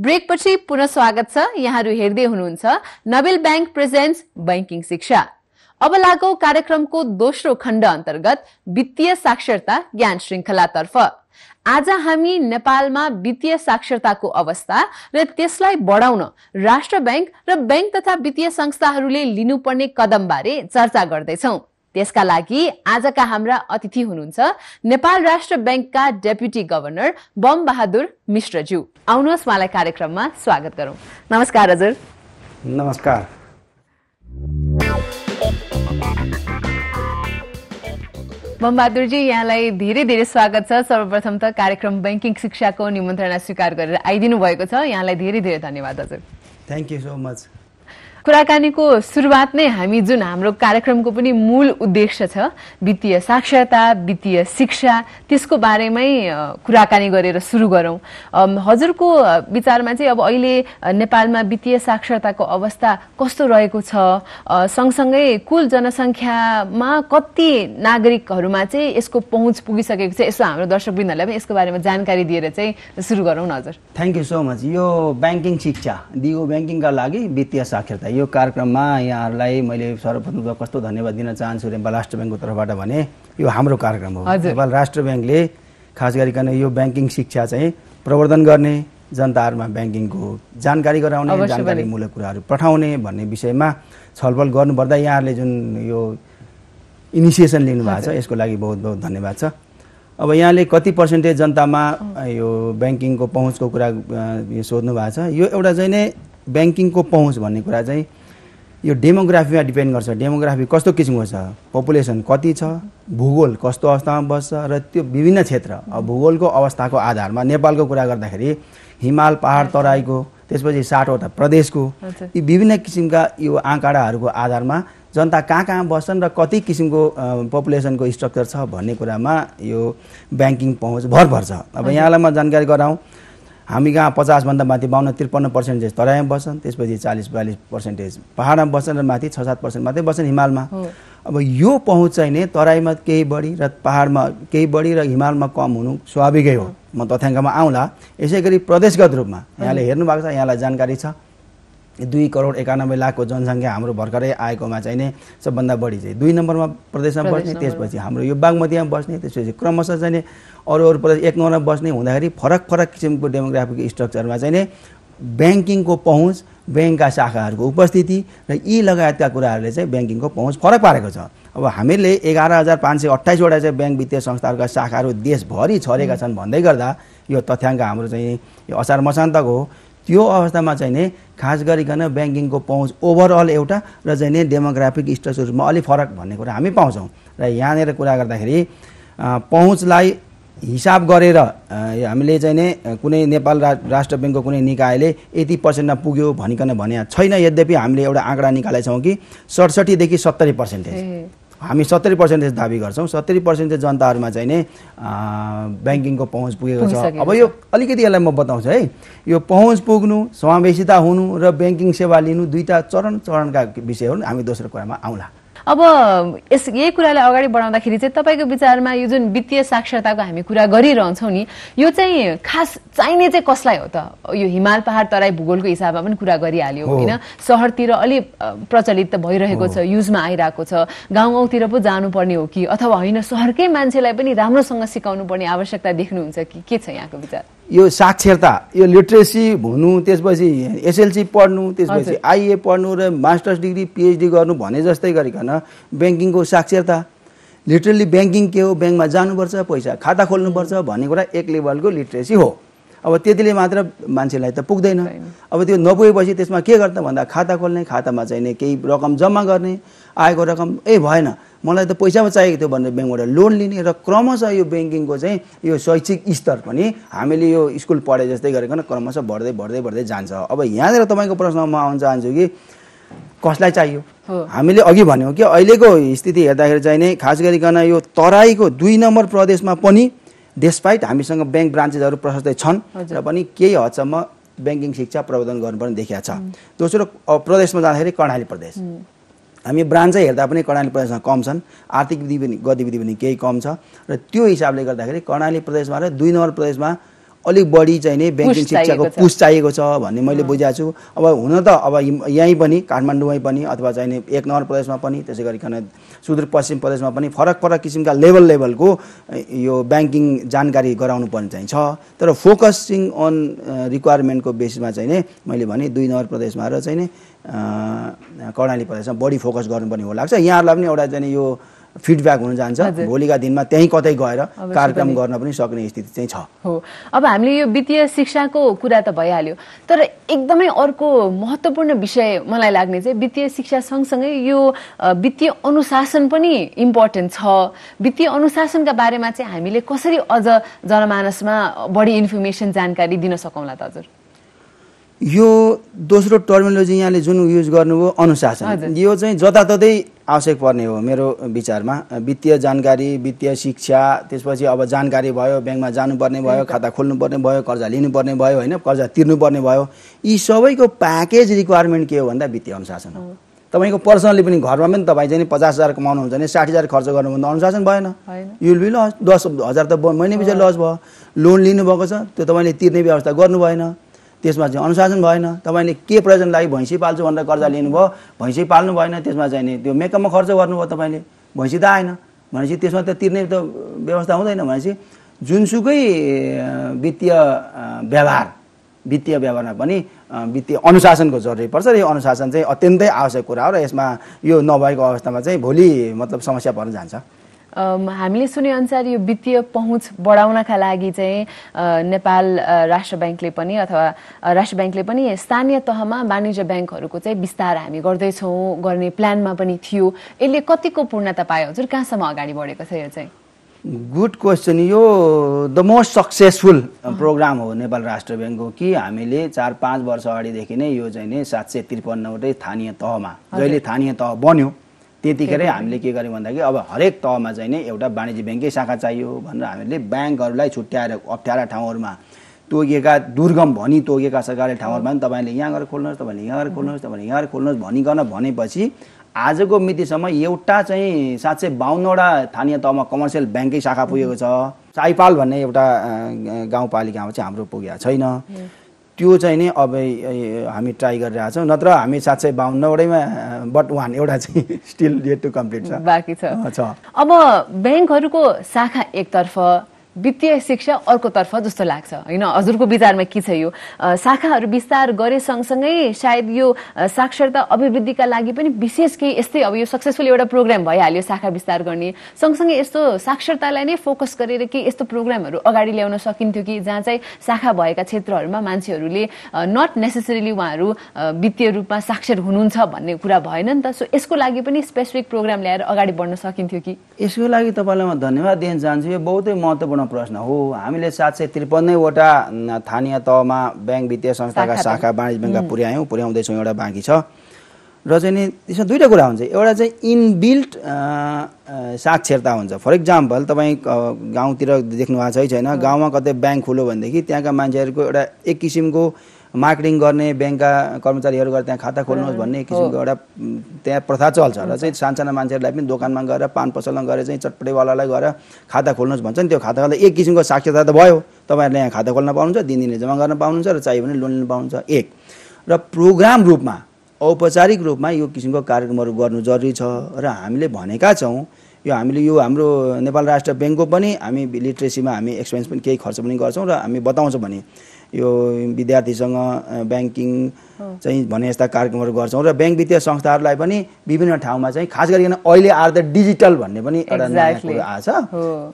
ब्रेकपछि पुनः स्वागत छ यहाँहरू हेर्दै हुनुहुन्छ नबिल ब्याङ्क प्रेजेन्ट बैंकिङ शिक्षा अब लागौ कार्यक्रमको दोस्रो खण्ड अन्तर्गत वित्तीय साक्षरता ज्ञान श्रृङ्खलातर्फ आज हामी नेपालमा वित्तीय साक्षरताको अवस्था र त्यसलाई बढाउन राष्ट्र ब्याङ्क र ब्याङ्क तथा वित्तीय संस्थाहरूले लिनुपर्ने कदमबारे चर्चा गर्दैछौँ त्यसका लागि आजका हाम्रा अतिथि हुनुहुन्छ नेपाल राष्ट्र ब्याङ्कका डेप्युटी गभर्नर बम बहादुर मिश्रज्यू आउनुहोस् उहाँलाई कार्यक्रममा स्वागत गरौँ नमस्कार हजुर नमस्कार बम बहादुरजी यहाँलाई धेरै धेरै स्वागत छ सर्वप्रथम त कार्यक्रम ब्याङ्किङ शिक्षाको निमन्त्रणा स्वीकार गरेर आइदिनु भएको छ यहाँलाई धेरै धेरै धन्यवाद हजुर थ्याङ्क यू सो मच कुराकानीको सुरुवात नै हामी जुन हाम्रो कार्यक्रमको पनि मूल उद्देश्य छ वित्तीय साक्षरता वित्तीय शिक्षा त्यसको बारेमै कुराकानी गरेर सुरु गरौँ हजुरको विचारमा चाहिँ अब अहिले नेपालमा वित्तीय साक्षरताको अवस्था कस्तो रहेको छ सँगसँगै कुल जनसङ्ख्यामा कति नागरिकहरूमा चाहिँ यसको पहुँच पुगिसकेको छ यसो हाम्रो दर्शकबिनहरूलाई पनि यसको बारेमा जानकारी दिएर चाहिँ सुरु गरौँ न हजुर थ्याङ्क यू सो मच यो ब्याङ्किङ शिक्षा दियो ब्याङ्किङका लागि वित्तीय साक्षरता यो कार्यक्रममा यहाँहरूलाई मैले सर्वप्रथम कस्तो धन्यवाद दिन चाहन्छु नेपाल राष्ट्र ब्याङ्कको तर्फबाट भने यो हाम्रो कार्यक्रम हो नेपाल राष्ट्र ब्याङ्कले खास गरिकन यो ब्याङ्किङ शिक्षा चाहिँ प्रवर्धन गर्ने जनताहरूमा ब्याङ्किङको जानकारी गराउने जानकारीमूलक कुराहरू पठाउने भन्ने विषयमा छलफल गर्नुपर्दा यहाँहरूले जुन यो इनिसिएसन लिनु भएको छ यसको लागि बहुत बहुत धन्यवाद छ अब यहाँले कति पर्सेन्टेज जनतामा यो ब्याङ्किङको पहुँचको कुरा सोध्नु भएको छ यो एउटा चाहिँ नै ब्याङ्किङको पहुँच भन्ने कुरा चाहिँ यो डेमोग्राफीमा डिपेन्ड गर्छ डेमोग्राफी कस्तो किसिमको छ पपुलेसन कति छ भूगोल कस्तो अवस्थामा बस्छ र त्यो विभिन्न क्षेत्र अब भूगोलको अवस्थाको आधारमा नेपालको कुरा गर्दाखेरि हिमाल पहाड तराईको त्यसपछि साठवटा प्रदेशको यी विभिन्न किसिमका यो आँकडाहरूको आधारमा जनता कहाँ कहाँ बस्छन् र कति किसिमको पपुलेसनको स्ट्रक्चर छ भन्ने कुरामा यो ब्याङ्किङ पहुँच भर पर्छ अब यहाँलाई म जानकारी गराउँ हामी कहाँ पचासभन्दा माथि बाहन्न त्रिपन्न पर्सेन्टेज तराईमा बस्छन् त्यसपछि चालिस बयालिस पर्सेन्टेज पाहाडमा बस्छन् र माथि छ सात पर्सेन्ट मात्रै बस्छन् हिमालमा अब यो पहुँच चाहिँ नै तराईमा केही बढी र पाहाडमा केही बढी र हिमालमा कम हुनु स्वाभाविकै हो म तथ्याङ्कमा आउँला यसै गरी प्रदेशगत रूपमा यहाँले हेर्नु भएको छ यहाँलाई जानकारी छ दुई करोड एकानब्बे लाखको जनसङ्ख्या हाम्रो भर्खरै आएकोमा चाहिँ नै सबभन्दा बढी चाहिँ दुई नम्बरमा प्रदेशमा बस्ने त्यसपछि हाम्रो यो बागमतीमा बस्ने त्यसपछि क्रमशः चाहिँ अरू अरू प्रदेश एक नम्बरमा बस्ने हुँदाखेरि फरक फरक किसिमको डेमोग्राफिक स्ट्रक्चरमा चाहिँ नै ब्याङ्किङको पहुँच ब्याङ्कका शाखाहरूको उपस्थिति र यी लगायतका कुराहरूले चाहिँ ब्याङ्किङको पहुँच फरक पारेको छ अब हामीले एघार हजार पाँच सय अट्ठाइसवटा चाहिँ ब्याङ्क वित्तीय संस्थाहरूका शाखाहरू देशभरि छरेका छन् भन्दै गर्दा यो तथ्याङ्क हाम्रो चाहिँ यो असार मसान्तक हो त्यो अवस्थामा चाहिँ नि खास गरिकन ब्याङ्किङको पहुँच ओभरअल एउटा र चाहिँ नि डेमोग्राफिक स्ट्रक्चरमा अलिक फरक भन्ने कुरा हामी पाउँछौँ र यहाँनिर कुरा गर्दाखेरि पहुँचलाई हिसाब गरेर हामीले चाहिँ नै कुनै नेपाल रा राष्ट्र ब्याङ्कको कुनै निकायले यति पर्सेन्टमा पुग्यो भनिकन भने छैन यद्यपि हामीले एउटा आँकडा निकालेछौँ कि सडसठीदेखि सत्तरी पर्सेन्टेज हामी सत्तरी पर्सेन्टेज दावी गर्छौँ सत्तरी चाहिँ जनताहरूमा चाहिँ नै ब्याङ्किङको पहुँच पुगेको छ अब यो अलिकति यसलाई म बताउँछु है यो पहुँच पुग्नु समावेशिता हुनु र ब्याङ्किङ सेवा लिनु दुईवटा चरण चरणका विषयहरू हामी दोस्रो कुरामा आउँला अब यस यही कुरालाई अगाडि बढाउँदाखेरि चाहिँ तपाईँको विचारमा यो जुन वित्तीय साक्षरताको हामी कुरा गरिरहन्छौँ नि यो चाहिँ खास चाहिने चाहिँ कसलाई हो त यो हिमाल पहाड तराई भूगोलको हिसाबमा पनि कुरा गरिहाल्यो होइन सहरतिर अलि प्रचलित त भइरहेको छ युजमा आइरहेको छ गाउँ गाउँतिर पो जानुपर्ने हो कि अथवा होइन सहरकै मान्छेलाई पनि राम्रोसँग सिकाउनु पर्ने आवश्यकता देख्नुहुन्छ कि के छ यहाँको विचार यो साक्षरता यो लिट्रेसी हुनु त्यसपछि एसएलसी पढ्नु त्यसपछि आइए पढ्नु र मास्टर्स डिग्री पिएचडी गर्नु भने जस्तै गरिकन ब्याङ्किङको साक्षरता लिटरली ब्याङ्किङ के हो ब्याङ्कमा जानुपर्छ पैसा खाता खोल्नुपर्छ भन्ने कुरा एक लेभलको लिट्रेसी हो अब त्यतिले मात्र मान्छेलाई त पुग्दैन अब त्यो नपुगेपछि त्यसमा के गर्छ भन्दा खाता खोल्ने खातामा चाहिँ नि केही रकम जम्मा गर्ने आएको रकम ए भएन मलाई त पैसामा चाहिएको थियो भनेर ब्याङ्कबाट लोन लिने र क्रमशः यो ब्याङ्किङको चाहिँ यो शैक्षिक स्तर पनि हामीले यो स्कुल पढे जस्तै गरिकन क्रमशः बढ्दै बढ्दै बढ्दै जान्छ अब यहाँनिर तपाईँको प्रश्नमा म आउन चाहन्छु कि कसलाई चाहियो हामीले अघि भन्यौँ कि अहिलेको स्थिति हेर्दाखेरि चाहिँ नै खास गरिकन यो तराईको दुई नम्बर प्रदेशमा पनि डेस्पाइट हामीसँग ब्याङ्क ब्रान्चेसहरू प्रशस्तै छन् र पनि केही हदसम्म ब्याङ्किङ शिक्षा प्रवर्धन गर्नुपर्ने देखिया छ दोस्रो प्रदेशमा जाँदाखेरि कर्णाली प्रदेश हामी ब्रान्चै हेर्दा पनि कर्णाली प्रदेशमा कम छन् आर्थिक पनि गतिविधि पनि केही कम छ र त्यो हिसाबले गर्दाखेरि कर्णाली प्रदेशमा र दुई नम्बर प्रदेशमा अलिक बढी चाहिँ नि ब्याङ्किङ शिक्षाको पुस चाहिएको छ भन्ने मैले बुझाएको छु अब हुन त अब यहीँ पनि काठमाडौँमै पनि अथवा चाहिँ एक नम्बर प्रदेशमा पनि त्यसै गरिकन सुदूरपश्चिम प्रदेशमा पनि फरक फरक किसिमका लेभल लेभलको यो ब्याङ्किङ जानकारी गराउनु पर्ने चाहिँ छ तर फोकसिङ अन रिक्वायरमेन्टको बेसिसमा चाहिँ नै मैले भने दुई नम्बर प्रदेशमा र चाहिँ नै कर्णाली प्रदेशमा बढी फोकस गर्नुपर्ने हो लाग्छ यहाँहरूलाई पनि एउटा चाहिँ यो फिडब्याक हुन जान्छ भोलिका दिनमा त्यहीँ कतै गएर कार्यक्रम गर्न पनि सक्ने स्थिति चाहिँ छ हो अब हामीले यो वित्तीय शिक्षाको कुरा त भइहाल्यो तर एकदमै अर्को महत्त्वपूर्ण विषय मलाई लाग्ने चाहिँ वित्तीय शिक्षा सँगसँगै यो वित्तीय अनुशासन पनि इम्पोर्टेन्ट छ वित्तीय अनुशासनका बारेमा चाहिँ हामीले कसरी अझ जनमानसमा बढी इन्फर्मेसन जानकारी दिन सकौँला त हजुर यो दोस्रो टर्मिनोलोजी यहाँले जुन युज गर्नुभयो अनुशासन यो चाहिँ जताततै आवश्यक पर्ने हो मेरो विचारमा वित्तीय जानकारी वित्तीय शिक्षा त्यसपछि अब जानकारी भयो ब्याङ्कमा जानुपर्ने भयो खाता खोल्नुपर्ने भयो कर्जा लिनुपर्ने भयो होइन कर्जा तिर्नुपर्ने भयो यी सबैको प्याकेज रिक्वायरमेन्ट के हो भन्दा वित्तीय अनुशासन हो तपाईँको पर्सनली पनि घरमा पनि तपाईँ चाहिँ पचास हजार कमाउनुहुन्छ भने साठी हजार खर्च गर्नुभन्दा अनुशासन भएन यु विल बी लस दस हजार त महिना पछि लस भयो लोन लिनुभएको छ त्यो तपाईँले तिर्ने व्यवस्था गर्नु भएन त्यसमा चाहिँ अनुशासन भएन तपाईँले के प्रयोजन लागि भैँसी पाल्छु भनेर कर्जा लिनुभयो भैँसी पाल्नु भएन त्यसमा चाहिँ नि त्यो मेकअपमा खर्च गर्नुभयो तपाईँले भैँसी त आएन भनेपछि त्यसमा त तिर्ने त व्यवस्था हुँदैन भनेपछि जुनसुकै वित्तीय व्यवहार वित्तीय व्यवहारमा पनि वित्तीय अनुशासनको जरुरी पर्छ र यो अनुशासन चाहिँ अत्यन्तै आवश्यक कुरा हो र यसमा यो नभएको अवस्थामा चाहिँ भोलि मतलब समस्या पर्न जान्छ हामीले सुनेअनुसार यो वित्तीय पहुँच बढाउनका लागि चाहिँ नेपाल राष्ट्र ब्याङ्कले पनि अथवा राष्ट्र ब्याङ्कले पनि स्थानीय तहमा वाणिज्य ब्याङ्कहरूको चाहिँ विस्तार हामी गर्दैछौँ गर्ने प्लानमा पनि थियो यसले कतिको पूर्णता पायो हजुर कहाँसम्म अगाडि बढेको छ यो चाहिँ गुड क्वेसन यो द मोस्ट सक्सेसफुल प्रोग्राम हो नेपाल राष्ट्र ब्याङ्कको कि हामीले चार पाँच वर्ष अगाडिदेखि नै यो चाहिँ नै सात सय त्रिपन्नवटै स्थानीय तहमा जहिले स्थानीय तह बन्यो त्यतिखेरै हामीले के गर्यौँ भन्दाखेरि अब हरेक तहमा चाहिँ नै एउटा वाणिज्य ब्याङ्कै शाखा चाहियो भनेर हामीले ब्याङ्कहरूलाई छुट्याएर अप्ठ्यारा ठाउँहरूमा तोगेका दुर्गम भनी तोगेका सरकारी ठाउँहरूमा पनि तपाईँले यहाँ गएर खोल्नुहोस् तपाईँले यहाँ गएर खोल्नुहोस् तपाईँले यहाँ गएर खोल्नुहोस् भनिकन भनेपछि आजको मितिसम्म एउटा चाहिँ सात सय बाहन्नवटा स्थानीय तहमा कमर्सियल ब्याङ्कै शाखा पुगेको छ mm-hmm। साइपाल भन्ने एउटा गाउँपालिकामा चाहिँ हाम्रो पुगेको छैन mm-hmm। त्यो चाहिँ नै अब हामी ट्राई छौँ नत्र हामी सात सय बाहन्नवटैमा बट वान एउटा चाहिँ स्टिल टु कम्प्लिट छ बाँकी छ अब ब्याङ्कहरूको शाखा एकतर्फ वित्तीय शिक्षा अर्कोतर्फ जस्तो लाग्छ होइन हजुरको विचारमा के छ यो शाखाहरू विस्तार गरे सँगसँगै सायद यो साक्षरता अभिवृद्धिका लागि पनि विशेष केही यस्तै अब यो सक्सेसफुल एउटा प्रोग्राम भइहाल्यो शाखा विस्तार गर्ने सँगसँगै यस्तो साक्षरतालाई नै फोकस गरेर केही यस्तो प्रोग्रामहरू अगाडि ल्याउन सकिन्थ्यो कि जहाँ चाहिँ शाखा भएका क्षेत्रहरूमा मान्छेहरूले नट नेसेसरीली उहाँहरू वित्तीय रूपमा साक्षर हुनुहुन्छ भन्ने कुरा भएन नि त सो यसको लागि पनि स्पेसिफिक प्रोग्राम ल्याएर अगाडि बढ्न सकिन्थ्यो कि यसको लागि तपाईँलाई म धन्यवाद दिन चाहन्छु यो बहुतै महत्त्वपूर्ण महत्त्वपूर्ण प्रश्न हो हामीले सात सय त्रिपन्नैवटा स्थानीय तहमा ब्याङ्क वित्तीय संस्थाका शाखा वाणिज्य ब्याङ्कका पुर्यायौँ पुर्याउँदैछौँ एउटा बाँकी छ र चाहिँ नि त्यसमा दुईवटा कुरा हुन्छ एउटा चाहिँ इनबिल्ट साक्षरता हुन्छ फर इक्जाम्पल तपाईँ गाउँतिर देख्नु भएको छ छैन गाउँमा कतै ब्याङ्क खुल्यो भनेदेखि त्यहाँका मान्छेहरूको एउटा एक किसिमको मार्केटिङ गर्ने ब्याङ्कका कर्मचारीहरू गएर त्यहाँ खाता खोल्नुहोस् भन्ने किसिमको एउटा त्यहाँ प्रथा चल्छ र चाहिँ सानसाना मान्छेहरूलाई पनि दोकानमा गएर पान पसलमा गएर चाहिँ चटपटेवालालाई गएर खाता खोल्नुहोस् भन्छ नि त्यो खाता खोल्दा एक किसिमको साक्षरता त भयो तपाईँहरूले यहाँ खाता खोल्न पाउनुहुन्छ दिनदिनै जम्मा गर्न पाउनुहुन्छ र चाहियो भने लोन लिन पाउनुहुन्छ एक र प्रोग्राम रूपमा औपचारिक रूपमा यो किसिमको कार्यक्रमहरू गर्नु जरुरी छ र हामीले भनेका छौँ यो हामीले यो हाम्रो नेपाल राष्ट्र ब्याङ्कको पनि हामी लिट्रेसीमा हामी एक्सपेन्स पनि केही खर्च पनि गर्छौँ र हामी बताउँछौँ भने यो विद्यार्थीसँग ब्याङ्किङ चाहिँ भने यस्ता कार्यक्रमहरू गर्छौँ र ब्याङ्क वित्तीय संस्थाहरूलाई पनि विभिन्न ठाउँमा चाहिँ खास गरिकन अहिले आएर त डिजिटल भन्ने पनि एउटा नयाँ कुरो आएछ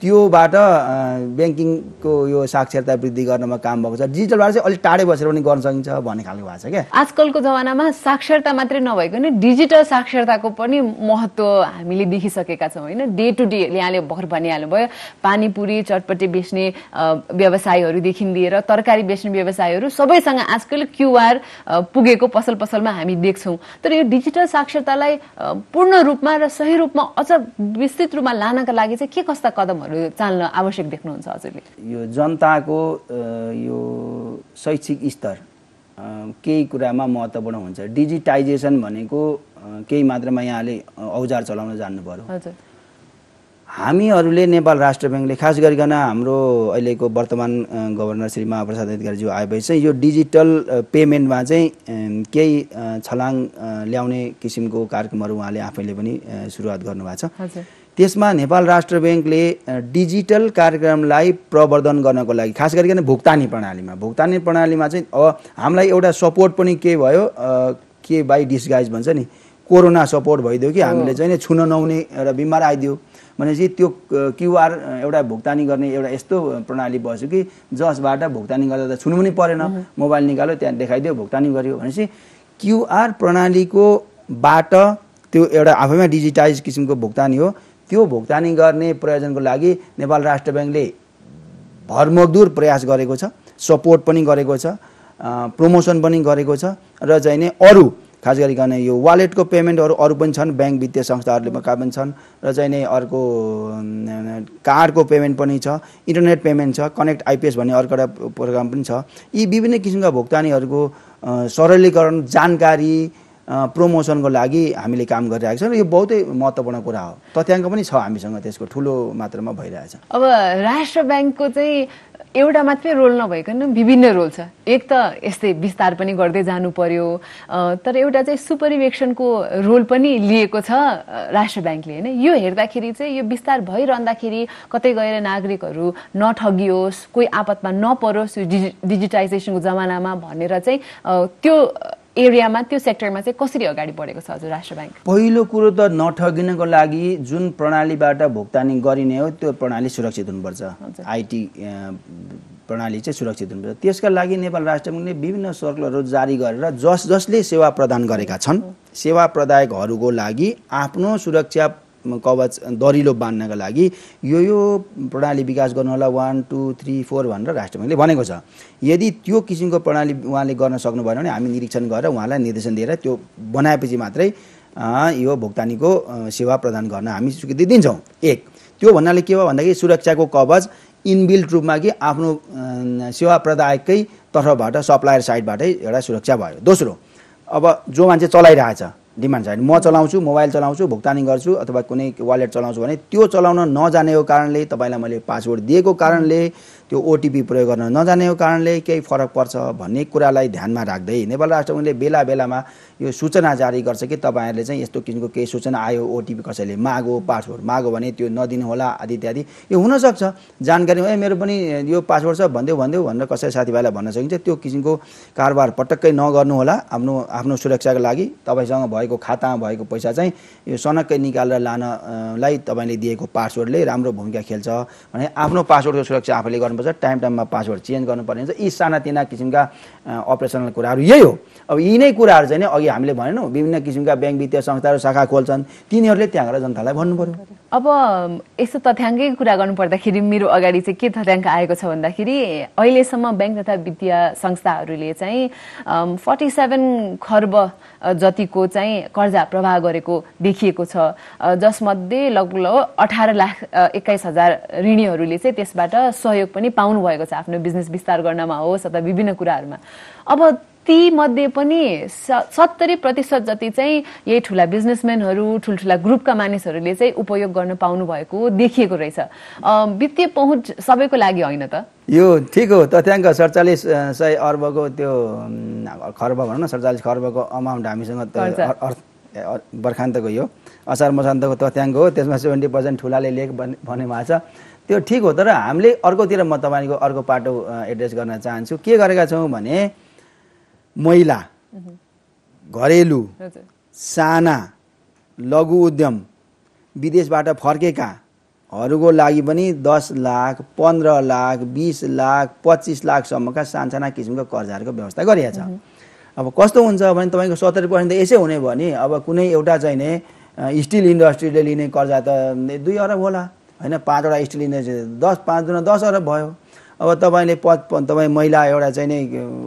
त्योबाट ब्याङ्किङको यो साक्षरता वृद्धि गर्नमा काम भएको छ डिजिटलबाट चाहिँ अलिक टाढै बसेर पनि गर्न सकिन्छ भन्ने खालको भएको छ क्या आजकलको जमानामा साक्षरता मात्रै नभएको नै डिजिटल साक्षरताको पनि महत्त्व हामीले देखिसकेका छौँ होइन डे टु डे यहाँले भर भनिहाल्नु पानीपुरी चटपटी बेच्ने व्यवसायहरूदेखि लिएर तरकारी बेच्ने व्यवसायहरू सबैसँग आजकल क्युआर पुगेको पसल पसलमा हामी देख्छौँ तर यो डिजिटल साक्षरतालाई पूर्ण रूपमा र सही रूपमा अझ विस्तृत रूपमा लानका लागि चाहिँ के कस्ता कदमहरू चाल्न आवश्यक देख्नुहुन्छ हजुरले यो जनताको यो शैक्षिक स्तर केही कुरामा महत्त्वपूर्ण हुन्छ डिजिटाइजेसन भनेको केही मात्रामा यहाँले औजार चलाउन जान्नु पर्यो हामीहरूले नेपाल राष्ट्र ब्याङ्कले खास गरिकन हाम्रो अहिलेको वर्तमान गभर्नर श्री महाप्रसाद अधिकारीज्यू आएपछि चाहिँ यो डिजिटल पेमेन्टमा चाहिँ केही छलाङ ल्याउने किसिमको कार्यक्रमहरू उहाँले आफैले पनि सुरुवात गर्नुभएको छ त्यसमा नेपाल राष्ट्र ब्याङ्कले डिजिटल कार्यक्रमलाई प्रवर्धन गर्नको लागि खास गरिकन भुक्तानी प्रणालीमा भुक्तानी प्रणालीमा चाहिँ अब हामीलाई एउटा सपोर्ट पनि के भयो के बाई डिसगाइज भन्छ नि कोरोना सपोर्ट भइदियो कि हामीले चाहिँ नि छुन नहुने एउटा बिमार आइदियो भनेपछि त्यो क्युआर एउटा भुक्तानी गर्ने एउटा यस्तो प्रणाली बस्यो कि जसबाट भुक्तानी गर्दा त छुनु पनि परेन मोबाइल निकाल्यो त्यहाँ देखाइदियो भुक्तानी गर्यो भनेपछि क्युआर प्रणालीको बाट त्यो एउटा आफैमा डिजिटाइज किसिमको भुक्तानी हो त्यो भुक्तानी गर्ने प्रयोजनको लागि नेपाल राष्ट्र ब्याङ्कले भरमदुर प्रयास गरेको छ सपोर्ट पनि गरेको छ प्रमोसन पनि गरेको छ र चाहिँ नै अरू खास गरिकन यो वालेटको पेमेन्टहरू अरू पनि छन् ब्याङ्क वित्तीय संस्थाहरूले पनि छन् र चाहिँ नै अर्को कार्डको पेमेन्ट पनि छ इन्टरनेट पेमेन्ट छ कनेक्ट आइपिएस भन्ने अर्को एउटा प्रोग्राम पनि छ यी विभिन्न किसिमका भुक्तानीहरूको सरलीकरण जानकारी प्रमोसनको लागि हामीले काम गरिरहेको छौँ र यो बहुतै महत्त्वपूर्ण कुरा हो तथ्याङ्क पनि छ हामीसँग त्यसको ठुलो मात्रामा भइरहेछ अब राष्ट्र ब्याङ्कको चाहिँ एउटा मात्रै रोल नभइकन विभिन्न रोल छ एक त यस्तै विस्तार पनि गर्दै जानु पर्यो तर एउटा चाहिँ सुपरिवेक्षणको रोल पनि लिएको छ राष्ट्र ब्याङ्कले होइन यो हेर्दाखेरि चाहिँ यो विस्तार भइरहँदाखेरि कतै गएर नागरिकहरू नठगियोस् कोही आपतमा नपरोस् यो डिजि डिजिटाइजेसनको जमानामा भनेर चाहिँ त्यो एरियामा त्यो सेक्टरमा चाहिँ कसरी अगाडि बढेको छ हजुर राष्ट्र ब्याङ्क पहिलो कुरो त नठगिनको लागि जुन प्रणालीबाट भुक्तानी गरिने हो त्यो प्रणाली सुरक्षित हुनुपर्छ आइटी प्रणाली चाहिँ सुरक्षित हुनुपर्छ त्यसका लागि नेपाल राष्ट्र ब्याङ्कले विभिन्न सर्कुलरहरू जारी गरेर जस जसले सेवा प्रदान गरेका छन् सेवा प्रदायकहरूको लागि आफ्नो सुरक्षा कवच दरिलो बाँध्नका लागि यो यो प्रणाली विकास गर्नु होला वान टू थ्री फोर भनेर राष्ट्र ब्याङ्कले भनेको छ यदि त्यो किसिमको प्रणाली उहाँले गर्न सक्नु भएन भने हामी निरीक्षण गरेर उहाँलाई निर्देशन दिएर त्यो बनाएपछि मात्रै यो भुक्तानीको सेवा प्रदान गर्न हामी स्वीकृति दिन्छौँ एक त्यो भन्नाले के हो भन्दाखेरि सुरक्षाको कवच इनबिल्ड रूपमा कि आफ्नो सेवा प्रदायककै तर्फबाट सप्लायर साइडबाटै एउटा सुरक्षा भयो दोस्रो अब जो मान्छे चलाइरहेछ डिमान्ड छ म चलाउँछु मोबाइल चलाउँछु भुक्तानी गर्छु अथवा कुनै वालेट चलाउँछु भने त्यो चलाउन नजानेको कारणले तपाईँलाई मैले पासवर्ड दिएको कारणले त्यो ओटिपी प्रयोग गर्न नजानेको कारणले केही फरक पर्छ भन्ने कुरालाई ध्यानमा राख्दै नेपाल राष्ट्र सङ्घले बेला बेलामा यो सूचना जारी गर्छ कि तपाईँहरूले चाहिँ यस्तो किसिमको केही सूचना आयो ओटिपी कसैले मागो पासवर्ड मागो भने त्यो नदिनु होला आदि इत्यादि यो हुनसक्छ जानकारी ए मेरो पनि यो पासवर्ड छ भनिदेऊ भनिदेऊ भनेर कसै साथीभाइलाई भन्न सकिन्छ त्यो किसिमको कारोबार पटक्कै नगर्नुहोला आफ्नो आफ्नो सुरक्षाको लागि तपाईँसँग भएको खातामा भएको पैसा चाहिँ यो सनक्कै निकालेर लानलाई तपाईँले दिएको पासवर्डले राम्रो भूमिका खेल्छ भने आफ्नो पासवर्डको सुरक्षा आफूले गर्नुपर्छ टाइम टाइममा पासवर्ड चेन्ज गर्नुपर्ने हुन्छ यी सानातिना किसिमका अपरेसनल कुराहरू यही हो अब यी नै कुराहरू चाहिँ नि अघि हामीले भनेनौँ विभिन्न किसिमका ब्याङ्क वित्तीय संस्थाहरू शाखा खोल्छन् तिनीहरूले त्यहाँ गएर जनतालाई भन्नु पर्यो अब यसो तथ्याङ्कै कुरा गर्नुपर्दाखेरि मेरो अगाडि चाहिँ के तथ्याङ्क आएको छ भन्दाखेरि अहिलेसम्म ब्याङ्क तथा वित्तीय संस्थाहरूले चाहिँ फोर्टी सेभेन खर्ब जतिको चाहिँ कर्जा प्रवाह गरेको देखिएको छ जसमध्ये लगभग अठार लाख एक्काइस हजार ऋणीहरूले चाहिँ त्यसबाट सहयोग पनि पाउनुभएको छ आफ्नो बिजनेस विस्तार गर्नमा होस् अथवा विभिन्न कुराहरूमा अब ती मध्ये पनि सत्तरी प्रतिशत जति चाहिँ यही ठुला बिजनेसम्यानहरू ठुल्ठुला ग्रुपका मानिसहरूले चाहिँ उपयोग गर्न पाउनु भएको देखिएको रहेछ वित्तीय पहुँच सबैको लागि होइन त यो ठिक हो तथ्याङ्क सडचालिस सय अर्बको त्यो खर्ब भनौँ न सडचालिस खर्बको अमाउन्ट हामीसँग बर्खान्तको यो असार मसान्तको तथ्याङ्क हो त्यसमा सेभेन्टी पर्सेन्ट ठुलाले लेख भन्ने भएको छ त्यो ठिक हो तर हामीले अर्कोतिर म तपाईँको अर्को पाटो एड्रेस गर्न चाहन्छु के गरेका छौँ भने महिला घरेलु साना लघु उद्यम विदेशबाट फर्केकाहरूको लागि पनि दस लाख पन्ध्र लाख बिस लाख पच्चिस लाखसम्मका सानसाना किसिमका कर्जाहरूको व्यवस्था गरिएको छ अब कस्तो हुन्छ भने तपाईँको सत्तरी पर्सेन्ट त यसै हुने भने अब कुनै एउटा चाहिँ चाहिने स्टिल इन्डस्ट्रीले लिने कर्जा त दुई अरब होला होइन पाँचवटा स्टिल इन्डस्ट्री दस पाँच दुना दस अरब भयो अब तपाईँले प तपाईँ महिला एउटा चाहिँ नै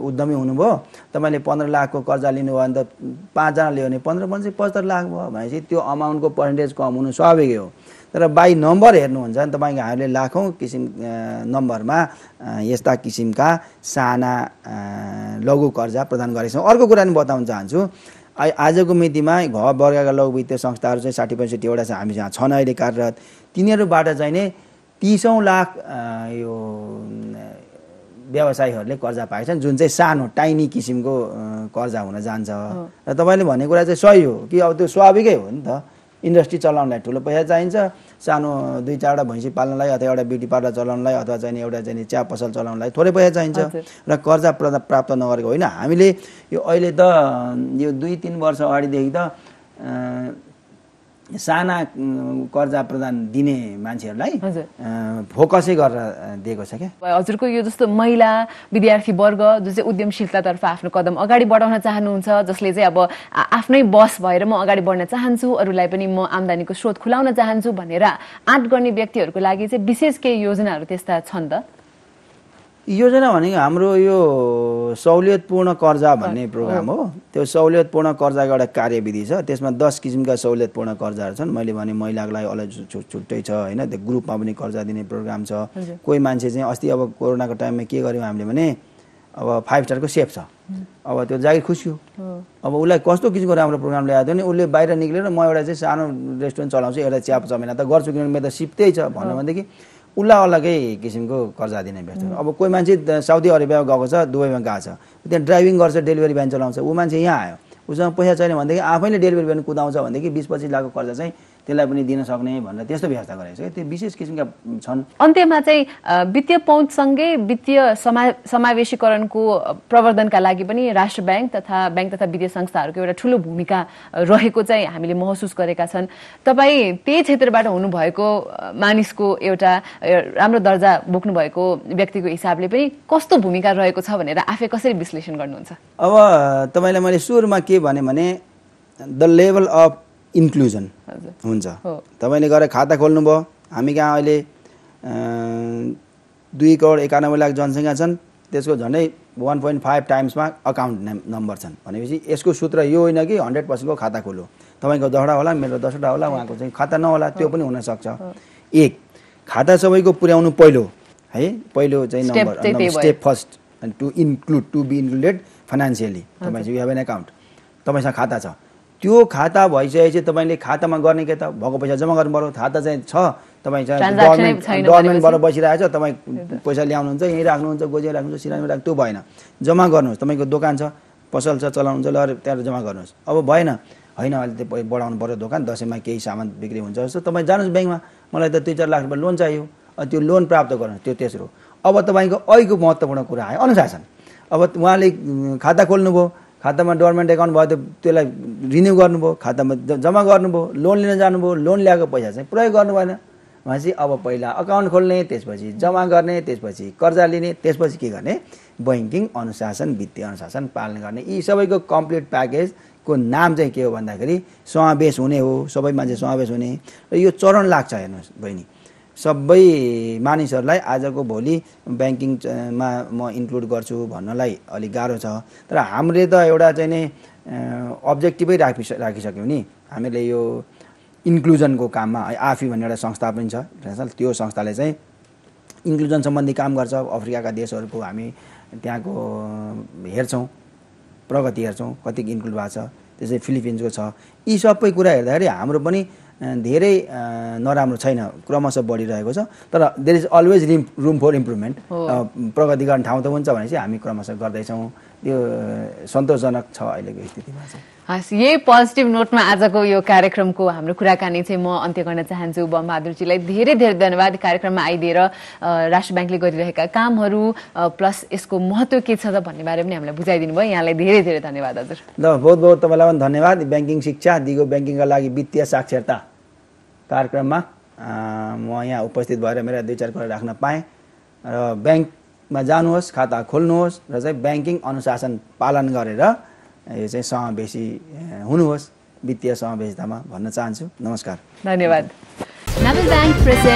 उद्यमी हुनुभयो तपाईँले पन्ध्र लाखको कर्जा लिनुभयो भने त पाँचजना लियो भने पन्ध्र पन्ध्र पचहत्तर लाख भयो भनेपछि त्यो अमाउन्टको पर्सेन्टेज कम हुनु स्वाभाविक हो तर बाई नम्बर हेर्नुहुन्छ भने तपाईँको हामीले लाखौँ किसिम नम्बरमा यस्ता किसिमका साना लघु कर्जा प्रदान गरेको छौँ अर्को कुरा पनि बताउन चाहन्छु आजको मितिमा घर वर्गका लघु वित्तीय संस्थाहरू चाहिँ साठी पैँसठीवटा छ हामी जहाँ छन् अहिले कार्यरत तिनीहरूबाट चाहिँ नै तिसौँ लाख यो व्यवसायीहरूले कर्जा पाएछन् जुन चाहिँ सानो टाइनी किसिमको कर्जा हुन जान्छ र तपाईँले भन्ने कुरा चाहिँ सही हो कि अब त्यो स्वाभाविकै हो नि त इन्डस्ट्री चलाउनलाई ठुलो पैसा चाहिन्छ सानो दुई चारवटा भैँसी पाल्नलाई अथवा एउटा ब्युटी पार्लर चलाउनलाई अथवा चाहिँ एउटा चाहिँ चिया पसल चलाउनलाई थोरै पैसा चाहिन्छ र कर्जा प्राप्त नगरेको होइन हामीले यो अहिले त यो दुई तिन वर्ष अगाडिदेखि त साना कर्जा प्रदान दिने मान्छेहरूलाई फोकसै गरेर दिएको छ क्या हजुरको यो जस्तो महिला विद्यार्थी वर्ग जो चाहिँ उद्यमशीलतातर्फ आफ्नो कदम अगाडि बढाउन चाहनुहुन्छ जसले चाहिँ अब आफ्नै बस भएर म अगाडि बढ्न चाहन्छु अरूलाई पनि म आम्दानीको स्रोत खुलाउन चाहन्छु भनेर आँट गर्ने व्यक्तिहरूको लागि चाहिँ विशेष केही योजनाहरू त्यस्ता छन् त योजना भनेको हाम्रो यो सहुलियतपूर्ण कर्जा भन्ने प्रोग्राम हो त्यो सहुलियतपूर्ण कर्जाको एउटा कार्यविधि छ त्यसमा दस किसिमका सहुलियतपूर्ण कर्जाहरू छन् मैले भने महिलाको लागि अलग छुट्टै छ होइन त्यो ग्रुपमा पनि कर्जा दिने प्रोग्राम छ कोही मान्छे चाहिँ अस्ति अब कोरोनाको टाइममा के गर्यौँ हामीले भने अब फाइभ स्टारको सेफ छ अब त्यो जागिर खुसी हो अब उसलाई कस्तो किसिमको राम्रो प्रोग्राम ल्याएको थियो भने उसले बाहिर निक्लेर म एउटा चाहिँ सानो रेस्टुरेन्ट चलाउँछु एउटा चिया चमेना त गर्छु किनभने मेरो त सिफ्टै छ भन्नु भनेदेखि उसलाई अलग्गै किसिमको कर्जा दिने व्यवस्था अब कोही मान्छे साउदी अरेबियामा गएको छ दुबईमा गएको छ त्यहाँ ड्राइभिङ गर्छ डेलिभरी भ्यान चलाउँछ ऊ मान्छे यहाँ आयो उसँग पैसा छैन भनेदेखि आफैले डेलिभरी भ्यान कुदाउँछ भनेदेखि बिस पच्चिस लाखको कर्जा चाहिँ त्यसलाई पनि दिन सक्ने भनेर त्यस्तो व्यवस्था गरेको छ त्यो विशेष किसिमका छन् अन्त्यमा चाहिँ वित्तीय पहुँचसँगै वित्तीय समा समावेशीकरणको प्रवर्धनका लागि पनि राष्ट्र ब्याङ्क तथा ब्याङ्क तथा वित्तीय संस्थाहरूको एउटा ठुलो भूमिका रहेको चाहिँ हामीले महसुस गरेका छन् तपाईँ त्यही क्षेत्रबाट हुनुभएको मानिसको एउटा राम्रो दर्जा बोक्नुभएको व्यक्तिको हिसाबले पनि कस्तो भूमिका रहेको छ भनेर आफै कसरी विश्लेषण गर्नुहुन्छ अब तपाईँलाई मैले सुरुमा के भने द लेभल अफ इन्क्लुजन हुन्छ तपाईँले गएर खाता खोल्नुभयो हामी कहाँ अहिले दुई करोड एकानब्बे लाख जनसङ्ख्या छन् त्यसको झन्डै वान पोइन्ट फाइभ टाइम्समा अकाउन्ट नम्बर छन् भनेपछि यसको सूत्र यो होइन कि हन्ड्रेड पर्सेन्टको खाता खोलो तपाईँको दसवटा होला मेरो दसवटा होला उहाँको चाहिँ खाता नहोला त्यो पनि हुनसक्छ एक खाता सबैको पुर्याउनु पहिलो है पहिलो चाहिँ number step first to include to be included financially तपाईँ यु हेभ एन एकाउन्ट तपाईँसँग खाता छ त्यो खाता भइसकेपछि तपाईँले खातामा गर्ने के त भएको पैसा जम्मा गर्नु पऱ्यो खाता चाहिँ छ तपाईँ गभर्मेन्ट गभर्मेन्टबाट बसिरहेको छ तपाईँ पैसा ल्याउनुहुन्छ यहीँ राख्नुहुन्छ गोजिया राख्नुहुन्छ सिराजमा राख्नु त्यो भएन जम्मा गर्नुहोस् तपाईँको दोकान छ पसल छ चलाउनुहुन्छ ल त्यहाँबाट जम्मा गर्नुहोस् अब भएन होइन अहिले त्यो बढाउनु पऱ्यो दोकान दसैँमा केही सामान बिक्री हुन्छ जस्तो तपाईँ जानुहोस् ब्याङ्कमा मलाई त दुई चार लाख रुपियाँ लोन चाहियो त्यो लोन प्राप्त गर्नुहोस् त्यो तेस्रो अब तपाईँको अहिलेको महत्त्वपूर्ण कुरा आयो अनुशासन अब उहाँले खाता खोल्नुभयो खातामा डोर्मेन्ट एकाउन्ट भयो त त्यसलाई रिन्यू गर्नुभयो खातामा जम्मा गर्नुभयो लोन लिन जानुभयो लोन ल्याएको पैसा चाहिँ प्रयोग गर्नु भएन भनेपछि अब पहिला अकाउन्ट खोल्ने त्यसपछि जम्मा गर्ने त्यसपछि कर्जा लिने त्यसपछि के गर्ने बैङ्किङ अनुशासन वित्तीय अनुशासन पालन गर्ने यी सबैको कम्प्लिट प्याकेजको नाम चाहिँ के हो भन्दाखेरि समावेश हुने हो सबै मान्छे समावेश हुने र यो चरण लाग्छ हेर्नुहोस् बहिनी सबै मानिसहरूलाई आजको भोलि ब्याङ्किङमा म इन्क्लुड गर्छु भन्नलाई अलिक गाह्रो छ तर हामीले त एउटा चाहिँ नै अब्जेक्टिभै राखि राखिसक्यौँ नि हामीले यो इन्क्लुजनको काममा है आफी भन्ने एउटा संस्था पनि छ त्यो संस्थाले चाहिँ इन्क्लुजन सम्बन्धी काम गर्छ अफ्रिकाका देशहरूको हामी त्यहाँको हेर्छौँ प्रगति हेर्छौँ कति इन्क्लुड भएको छ त्यसै फिलिपिन्सको छ यी सबै कुरा हेर्दाखेरि हाम्रो पनि धेरै नराम्रो छैन क्रमशः बढिरहेको छ तर देयर इज अलवेज रिम रुम फर इम्प्रुभमेन्ट प्रगति गर्ने ठाउँ त हुन्छ भने चाहिँ हामी क्रमशः गर्दैछौँ त्यो सन्तोषजनक छ अहिलेको स्थितिमा चाहिँ हस् यही पोजिटिभ नोटमा आजको यो कार्यक्रमको हाम्रो कुराकानी चाहिँ म अन्त्य गर्न चाहन्छु बमबहादुरजीलाई धेरै धेरै धन्यवाद कार्यक्रममा आइदिएर राष्ट्र ब्याङ्कले गरिरहेका कामहरू प्लस यसको महत्त्व के छ त भन्ने बारे पनि हामीलाई बुझाइदिनु भयो यहाँलाई धेरै धेरै धन्यवाद हजुर ल बहुत बहुत तपाईँलाई पनि धन्यवाद ब्याङ्किङ शिक्षा दिगो ब्याङ्किङका लागि वित्तीय साक्षरता कार्यक्रममा म यहाँ उपस्थित भएर मेरा दुई चार कुरा राख्न पाएँ र ब्याङ्कमा जानुहोस् खाता खोल्नुहोस् र चाहिँ ब्याङ्किङ अनुशासन पालन गरेर यो चाहिँ समावेशी हुनुहोस् वित्तीय समावेशितामा भन्न चाहन्छु नमस्कार धन्यवाद